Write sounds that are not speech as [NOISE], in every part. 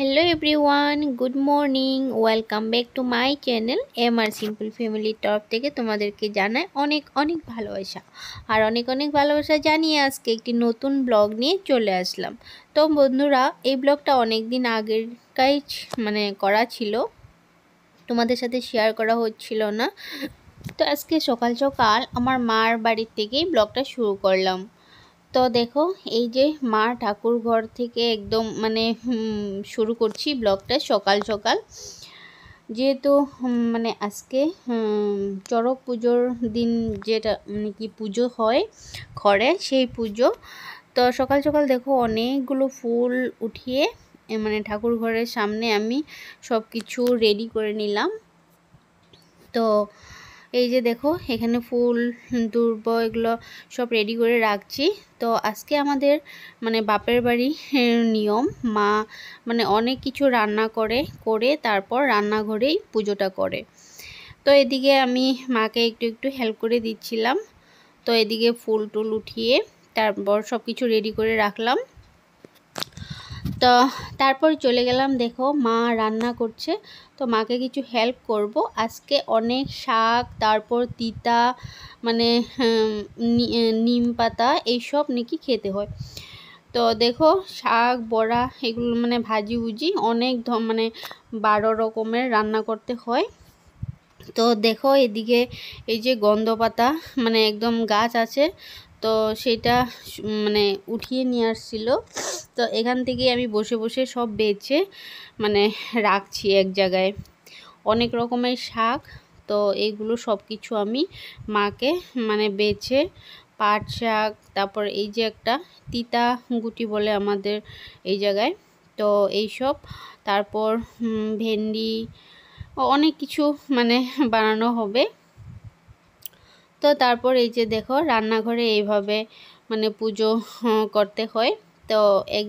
Hello everyone good morning welcome back to my channel M R simple ফ্যামিলির তরফ থেকে তোমাদেরকে জানায় অনেক অনেক ভালোবাসা আর অনেক অনেক ভালোবাসা জানিয়ে আজকে একটি নতুন ব্লগ নিয়ে চলে আসলাম তো বন্ধুরা এই ব্লগটা অনেক দিন আগের কাই মানে করা ছিল তোমাদের সাথে শেয়ার করা হচ্ছিল না তো আজকে সকাল সকাল আমার মার বাড়ির থেকেই ব্লগটা শুরু করলাম তো দেখো এই যে মা ঠাকুর ঘর থেকে একদম মানে শুরু করছি ব্লগটা সকাল সকাল যেহেতু মানে আজকে চড়ক পুজোর দিন যেটা মানে কি পুজো হয় ঘরে সেই পুজো তো সকাল সকাল দেখো অনেকগুলো ফুল উঠিয়ে মানে ঠাকুর ঘরের সামনে আমি সব কিছু রেডি করে নিলাম তো এই যে দেখো এখানে ফুল দুর্ব এগুলো সব রেডি করে রাখছি তো আজকে আমাদের মানে বাপের বাড়ি নিয়ম মা মানে অনেক কিছু রান্না করে করে তারপর রান্নাঘরেই পুজোটা করে তো এদিকে আমি মাকে একটু একটু হেল্প করে দিচ্ছিলাম তো এদিকে ফুল টুল উঠিয়ে তারপর সব কিছু রেডি করে রাখলাম তো তারপর চলে গেলাম দেখো মা রান্না করছে তো মাকে কিছু হেল্প করব আজকে অনেক শাক তারপর তিতা মানে নিম পাতা এইসব নাকি খেতে হয় তো দেখো শাক বড়া এগুলো মানে ভাজি ভুজি অনেক মানে বারো রকমের রান্না করতে হয় তো দেখো এদিকে এই যে গন্ধ পাতা মানে একদম গাছ আছে তো সেটা মানে উঠিয়ে নিয়ে আসছিলো তো এখান থেকে আমি বসে বসে সব বেছে মানে রাখছি এক জায়গায় অনেক রকমের শাক তো এইগুলো সব কিছু আমি মাকে মানে বেছে পাট শাক তারপর এই যে একটা তিতা গুটি বলে আমাদের এই জায়গায় তো এইসব তারপর ভেন্ডি অনেক কিছু মানে বানানো হবে তো তারপর এই যে দেখো রান্নাঘরে এইভাবে মানে পুজো হ্যাঁ, করতে হয় তো এক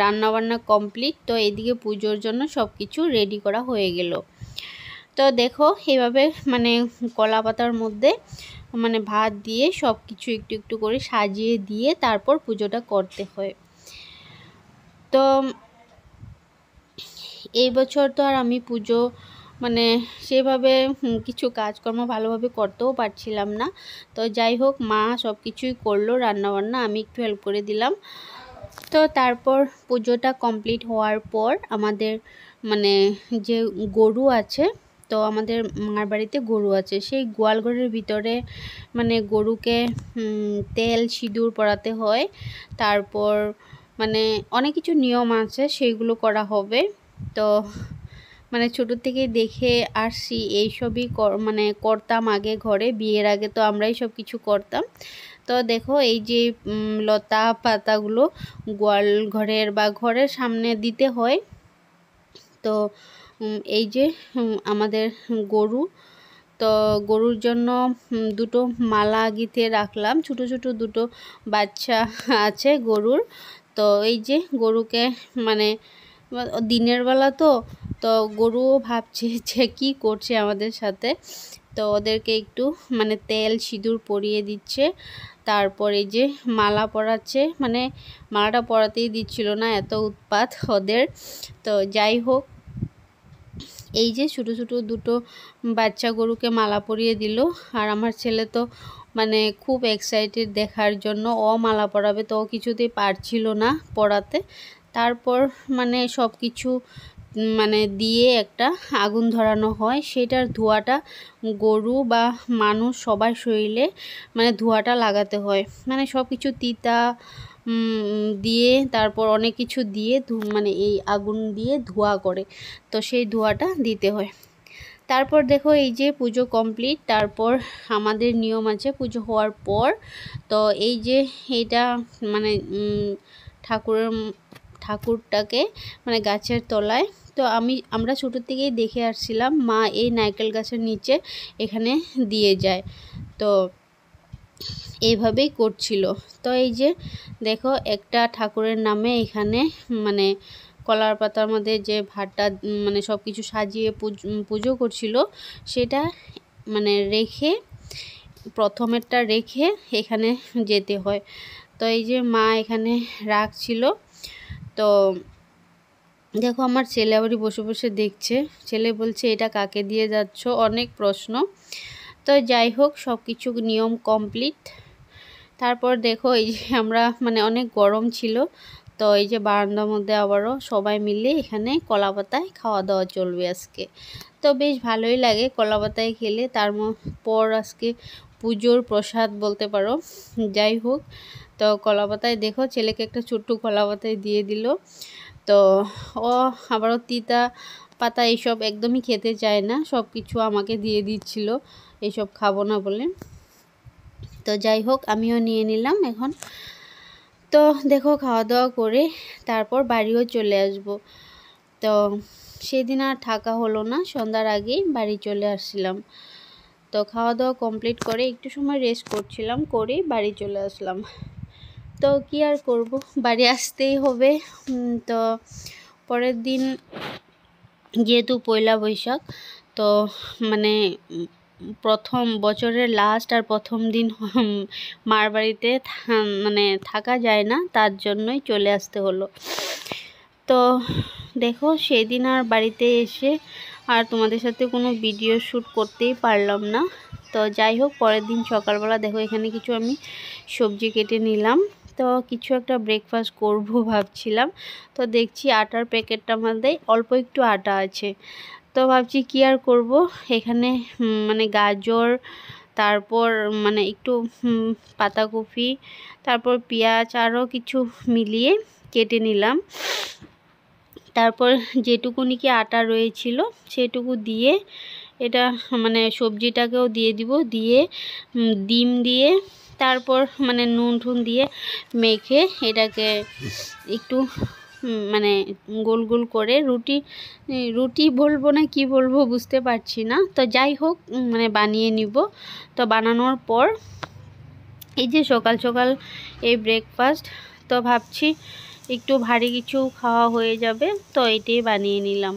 রান্নাবান্না কমপ্লিট তো এদিকে পুজোর জন্য সব কিছু রেডি করা হয়ে গেল তো দেখো এইভাবে মানে কলা পাতার মধ্যে মানে ভাত দিয়ে সব কিছু একটু একটু করে সাজিয়ে দিয়ে তারপর পুজোটা করতে হয় তো এই বছর তো আর আমি পুজো মানে সেভাবে কিছু কাজকর্ম ভালোভাবে করতেও পারছিলাম না তো যাই হোক মা সব কিছুই করলো রান্নাবান্না আমি একটু হেল্প করে দিলাম তো তারপর পুজোটা কমপ্লিট হওয়ার পর আমাদের মানে যে গরু আছে তো আমাদের মার বাড়িতে গরু আছে সেই গোয়ালঘরের ভিতরে মানে গরুকে তেল সিঁদুর পরাতে হয় তারপর মানে অনেক কিছু নিয়ম আছে সেইগুলো করা হবে তো মানে ছোটোর থেকে দেখে আসছি এইসবই মানে করতাম আগে ঘরে বিয়ের আগে তো আমরাই সব কিছু করতাম তো দেখো এই যে লতা পাতাগুলো গোয়াল ঘরের বা ঘরের সামনে দিতে হয় তো এই যে আমাদের গরু তো গরুর জন্য দুটো মালা গিতে রাখলাম ছোট ছোট দুটো বাচ্চা আছে গরুর তো এই যে গরুকে মানে দিনের বেলা তো তো গরুও ভাবছে [LAUGHS] যে কী করছে আমাদের সাথে তো ওদেরকে একটু মানে তেল সিঁদুর পরিয়ে দিচ্ছে তারপরে যে মালা পরাচ্ছে মানে মালাটা পরাতেই দিচ্ছিল না এত উৎপাত ওদের তো যাই হোক এই যে ছোটো ছোটো দুটো বাচ্চা গরুকে মালা পরিয়ে দিল আর আমার ছেলে তো মানে খুব এক্সাইটেড দেখার জন্য ও মালা পরাবে তো কিছুতেই পারছিল না পড়াতে তারপর মানে সব কিছু মানে দিয়ে একটা আগুন ধরানো হয় সেটার ধোঁয়াটা গরু বা মানুষ সবার শরীরে মানে ধোঁয়াটা লাগাতে হয় মানে সব কিছু তিতা দিয়ে তারপর অনেক কিছু দিয়ে মানে এই আগুন দিয়ে ধোঁয়া করে তো সেই ধোঁয়াটা দিতে হয় তারপর দেখো এই যে পুজো কমপ্লিট তারপর আমাদের নিয়ম আছে পুজো হওয়ার পর তো এই যে এটা মানে ঠাকুরের ঠাকুরটাকে মানে গাছের তলায় তো আমি আমরা ছোটোর থেকেই দেখে আসছিলাম মা এই নারকেল গাছের নিচে এখানে দিয়ে যায় তো এইভাবেই করছিল তো এই যে দেখো একটা ঠাকুরের নামে এখানে মানে কলার পাতার মধ্যে যে ভাতটা মানে সব কিছু সাজিয়ে পুজো করছিল সেটা মানে রেখে প্রথমেরটা রেখে এখানে যেতে হয় তো এই যে মা এখানে রাখছিল তো দেখো আমার ছেলে আবারই বসে বসে দেখছে ছেলে বলছে এটা কাকে দিয়ে যাচ্ছ অনেক প্রশ্ন তো যাই হোক সব কিছু নিয়ম কমপ্লিট তারপর দেখো এই যে আমরা মানে অনেক গরম ছিল তো এই যে বারান্দার মধ্যে আবারও সবাই মিলে এখানে কলা পাতায় খাওয়া দাওয়া চলবে আজকে তো বেশ ভালোই লাগে কলা পাতায় খেলে তার পর আজকে পুজোর প্রসাদ বলতে পারো যাই হোক তো কলা পাতায় দেখো ছেলেকে একটা ছোট্ট কলা পাতায় দিয়ে দিল তো ও আবারও তিতা পাতা এইসব একদমই খেতে চায় না সব কিছু আমাকে দিয়ে দিচ্ছিল এইসব খাবো না বলে তো যাই হোক আমিও নিয়ে নিলাম এখন তো দেখো খাওয়া দাওয়া করে তারপর বাড়িও চলে আসব তো সেদিন আর থাকা হলো না সন্ধ্যার আগেই বাড়ি চলে আসছিলাম তো খাওয়া দাওয়া কমপ্লিট করে একটু সময় রেস্ট করছিলাম করে বাড়ি চলে আসলাম তো কি আর করব বাড়ি আসতেই হবে তো পরের দিন যেহেতু পয়লা বৈশাখ তো মানে প্রথম বছরের লাস্ট আর প্রথম দিন মার বাড়িতে মানে থাকা যায় না তার জন্যই চলে আসতে হলো তো দেখো সেদিন আর বাড়িতে এসে আর তোমাদের সাথে কোনো ভিডিও শ্যুট করতেই পারলাম না তো যাই হোক পরের দিন সকালবেলা দেখো এখানে কিছু আমি সবজি কেটে নিলাম তো কিছু একটা ব্রেকফাস্ট করব ভাবছিলাম তো দেখছি আটার প্যাকেটটা আমাদের অল্প একটু আটা আছে তো ভাবছি কি আর করব এখানে মানে গাজর তারপর মানে একটু পাতাকপি তারপর পেঁয়াজ আরও কিছু মিলিয়ে কেটে নিলাম তারপর যেটুকুনি কি আটা রয়েছিল সেটুকু দিয়ে এটা মানে সবজিটাকেও দিয়ে দিব দিয়ে ডিম দিয়ে তারপর মানে নুন ঠুন দিয়ে মেখে এটাকে একটু মানে গোল গোল করে রুটি রুটি বলবো না কি বলবো বুঝতে পারছি না তো যাই হোক মানে বানিয়ে নিব তো বানানোর পর এই যে সকাল সকাল এই ব্রেকফাস্ট তো ভাবছি একটু ভারী কিছু খাওয়া হয়ে যাবে তো এটাই বানিয়ে নিলাম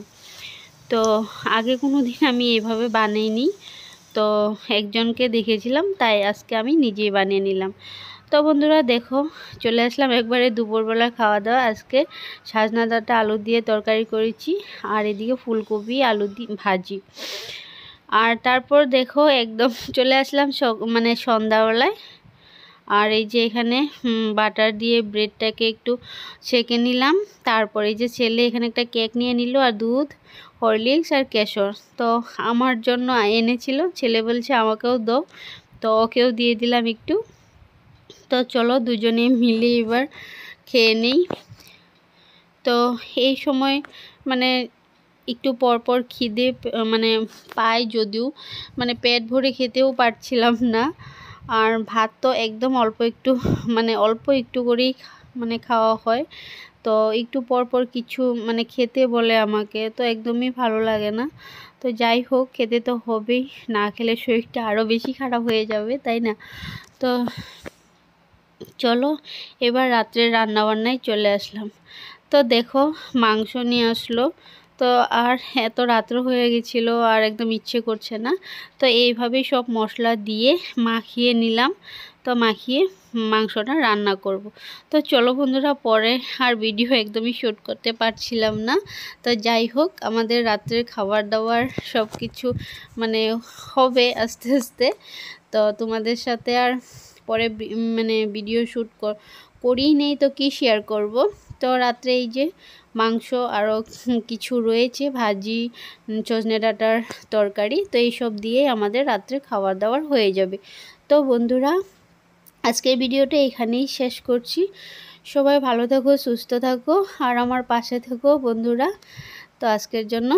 তো আগে কোনো দিন আমি এভাবে বানাইনি তো একজনকে দেখেছিলাম তাই আজকে আমি নিজেই বানিয়ে নিলাম তো বন্ধুরা দেখো চলে আসলাম একবারে দুপুরবেলা খাওয়া দাওয়া আজকে সাজনা আলু দিয়ে তরকারি করেছি আর এদিকে ফুলকপি আলু দিয়ে ভাজি আর তারপর দেখো একদম [LAUGHS] চলে আসলাম মানে সন্ধ্যাবেলায় আর এই যে এখানে বাটার দিয়ে ব্রেডটাকে একটু সেঁকে নিলাম তারপরে যে ছেলে এখানে একটা কেক নিয়ে নিল আর দুধ হরলিক্স আর কেশর তো আমার জন্য এনেছিল ছেলে বলছে আমাকেও দাও তো ওকেও দিয়ে দিলাম একটু তো চলো দুজনে মিলে এবার খেয়ে নিই তো এই সময় মানে একটু পরপর খিদে মানে পাই যদিও মানে পেট ভরে খেতেও পারছিলাম না আর ভাত তো একদম অল্প একটু মানে অল্প একটু করেই মানে খাওয়া হয় তো একটু পর পর কিছু মানে খেতে বলে আমাকে তো একদমই ভালো লাগে না তো যাই হোক খেতে তো হবেই না খেলে শরীরটা আরও বেশি খারাপ হয়ে যাবে তাই না তো চলো এবার রাত্রে রান্নাবান্নায় চলে আসলাম তো দেখো মাংস নিয়ে আসলো তো আর এত রাত্র হয়ে গেছিলো আর একদম ইচ্ছে করছে না তো এইভাবেই সব মশলা দিয়ে মাখিয়ে নিলাম তো মাখিয়ে মাংসটা রান্না করব। তো চলো বন্ধুরা পরে আর ভিডিও একদমই শ্যুট করতে পারছিলাম না তো যাই হোক আমাদের রাত্রের খাবার দাবার সব কিছু মানে হবে আস্তে আস্তে তো তোমাদের সাথে আর পরে মানে ভিডিও শ্যুট করিই নেই তো কি শেয়ার করব তো রাত্রে এই যে মাংস আরও কিছু রয়েছে ভাজি সজনে ডাটার তরকারি তো এইসব দিয়েই আমাদের রাত্রে খাবার দাওয়ার হয়ে যাবে তো বন্ধুরা আজকের ভিডিওটা এখানেই শেষ করছি সবাই ভালো থাকো সুস্থ থাকো আর আমার পাশে থাকো বন্ধুরা তো আজকের জন্য